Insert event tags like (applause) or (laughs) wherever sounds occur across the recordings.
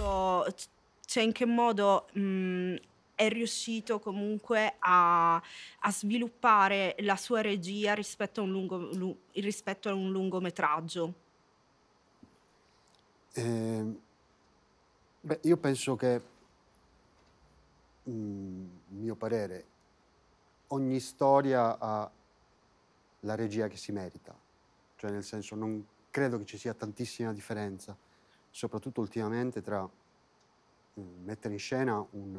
appunto, cioè in che modo mh, mhmm, è riuscito comunque a, a, sviluppare la sua regia rispetto a un, lungo, lu, rispetto a un lungometraggio? Eh, beh, io penso che, mh, mhmm, mio parere, ogni storia ha la regia che si merita, cioè nel senso non credo che ci sia tantissima differenza soprattutto ultimamente tra mm, mettere in scena un,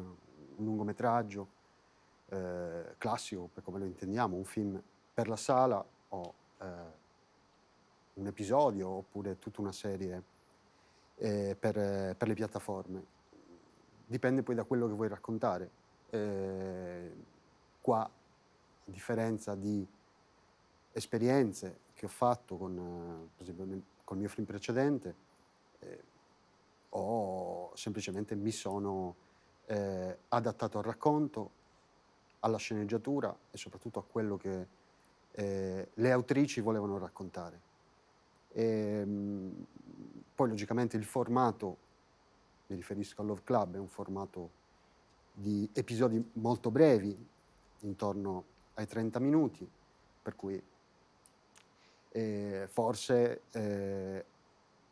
un lungometraggio eh, classico, per come lo intendiamo, un film per la sala o eh, un episodio oppure tutta una serie eh, per, eh, per, le piattaforme. Dipende poi da quello che vuoi raccontare. Eh, qua, a differenza di esperienze che ho fatto con, eh, per esempio, nel, col mio film precedente, o semplicemente mi sono eh, adattato al racconto, alla sceneggiatura e soprattutto a quello che eh, le autrici volevano raccontare. E, ehm, poi logicamente il formato, mi riferisco al Love Club, è un formato di episodi molto brevi, intorno ai 30 minuti, per cui eh, forse eh,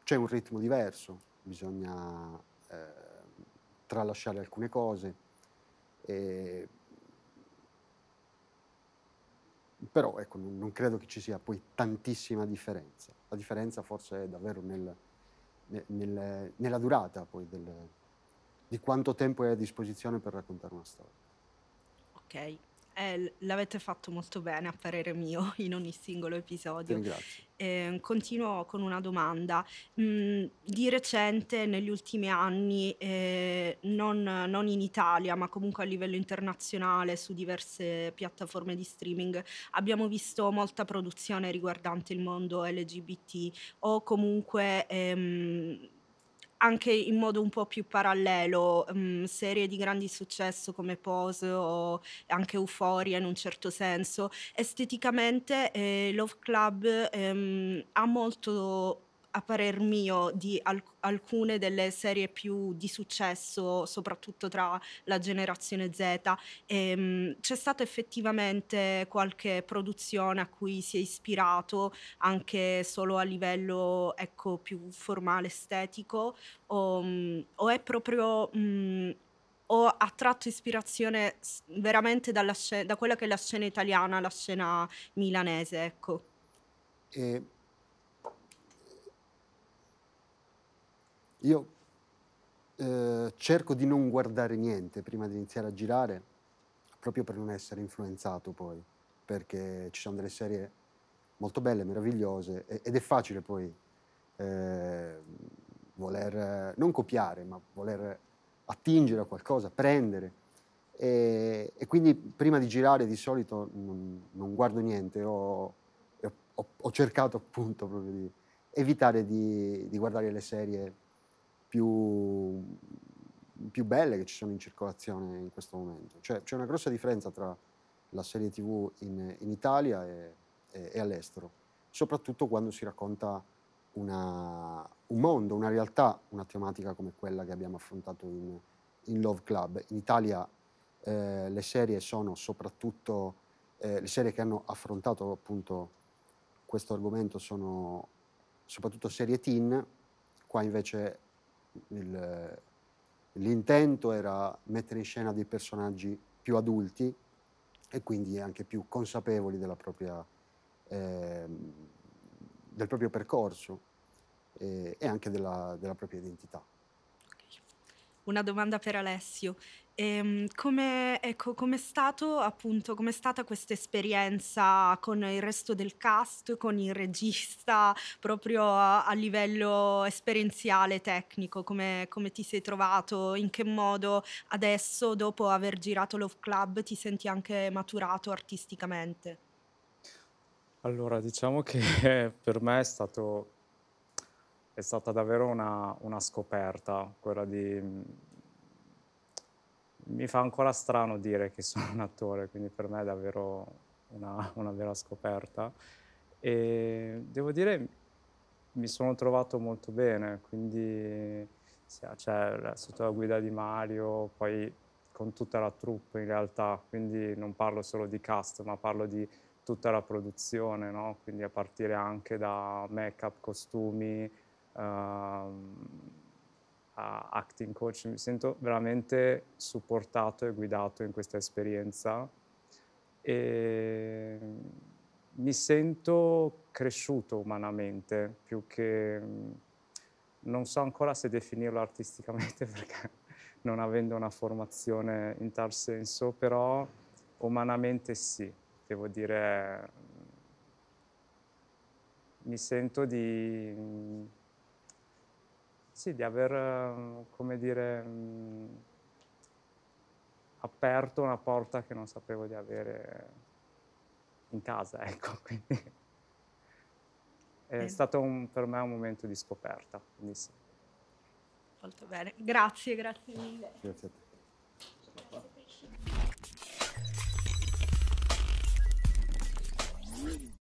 c'è un ritmo diverso bisogna eh, tralasciare alcune cose. E... Però ecco, non credo che ci sia poi tantissima differenza. La differenza forse è davvero nel, nel, nella durata poi del, di quanto tempo hai a disposizione per raccontare una storia. Ok. Eh, l'avete fatto molto bene, a parere mio, (laughs) in ogni singolo episodio. Grazie. Eh, continuo con una domanda. Mm, di recente, negli ultimi anni, eh, non, non, in Italia, ma comunque a livello internazionale, su diverse piattaforme di streaming, abbiamo visto molta produzione riguardante il mondo LGBT o comunque ehm, anche in modo un po' più parallelo, mh, mhmm, serie di grandi successo come Pose o anche Euphoria in un certo senso. Esteticamente eh, Love Club ehm, ha molto a parer mio, di alc- alcune delle serie più di successo, soprattutto tra la generazione Z. E, ehm, c'è stata effettivamente qualche produzione a cui si è ispirato, anche solo a livello ecco, più formale, estetico, o, o è proprio... Mh, mm, ho attratto ispirazione veramente scena, da quella che è la scena italiana, la scena milanese, ecco. E eh, Io eh, cerco di non guardare niente prima di iniziare a girare, proprio per non essere influenzato poi, perché ci sono delle serie molto belle, meravigliose, ed è facile poi eh, voler non copiare, ma voler attingere a qualcosa, prendere. E, e quindi prima di girare di solito non, non guardo niente, ho, ho, ho, cercato appunto proprio di evitare di, di guardare le serie più, più belle che ci sono in circolazione in questo momento. Cioè, c'è una grossa differenza tra la serie TV in, in Italia e, e, e, all'estero, soprattutto quando si racconta una, un mondo, una realtà, una tematica come quella che abbiamo affrontato in, in Love Club. In Italia eh, le serie sono soprattutto, eh, le serie che hanno affrontato appunto questo argomento sono soprattutto serie teen, qua invece il, l'intento era mettere in scena dei personaggi più adulti e quindi anche più consapevoli propria, eh, del proprio percorso eh, e anche della, della propria identità. Una domanda per Alessio. Ehm, come, ecco, com'è stato appunto, com'è stata questa esperienza con il resto del cast, con il regista, proprio a, a livello esperienziale, tecnico, come, come ti sei trovato, in che modo adesso, dopo aver girato Love Club, ti senti anche maturato artisticamente? Allora, diciamo che (laughs) per me è stato è stata davvero una, una, scoperta, quella di mi fa ancora strano dire che sono un attore, quindi per me è davvero una, una vera scoperta. E devo dire, mi sono trovato molto bene, quindi cioè, sotto la guida di Mario, poi con tutta la troupe in realtà, quindi non parlo solo di cast, ma parlo di tutta la produzione, no? quindi a partire anche da make-up, costumi, ehm, a acting coach, mi sento veramente supportato e guidato in questa esperienza e mi sento cresciuto umanamente più che non so ancora se definirlo artisticamente (laughs) perché non avendo una formazione in tal senso, però umanamente sì, devo dire mi sento di sì, di aver, ehm, come dire, aperto una porta che non sapevo di avere in casa, (laughs) ecco, quindi è stato un, per me un momento di scoperta. Quindi sì. Molto bene, grazie, grazie mille. Grazie a te. Grazie.